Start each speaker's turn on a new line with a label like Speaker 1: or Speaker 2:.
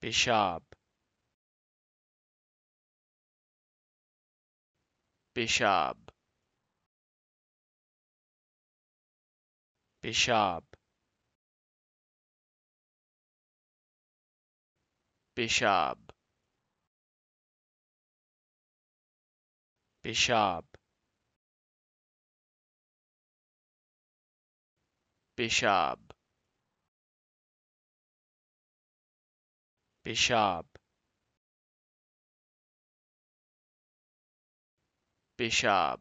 Speaker 1: Bishop Bishop Bishop Bishop Bishop Bishop Bishab Bishab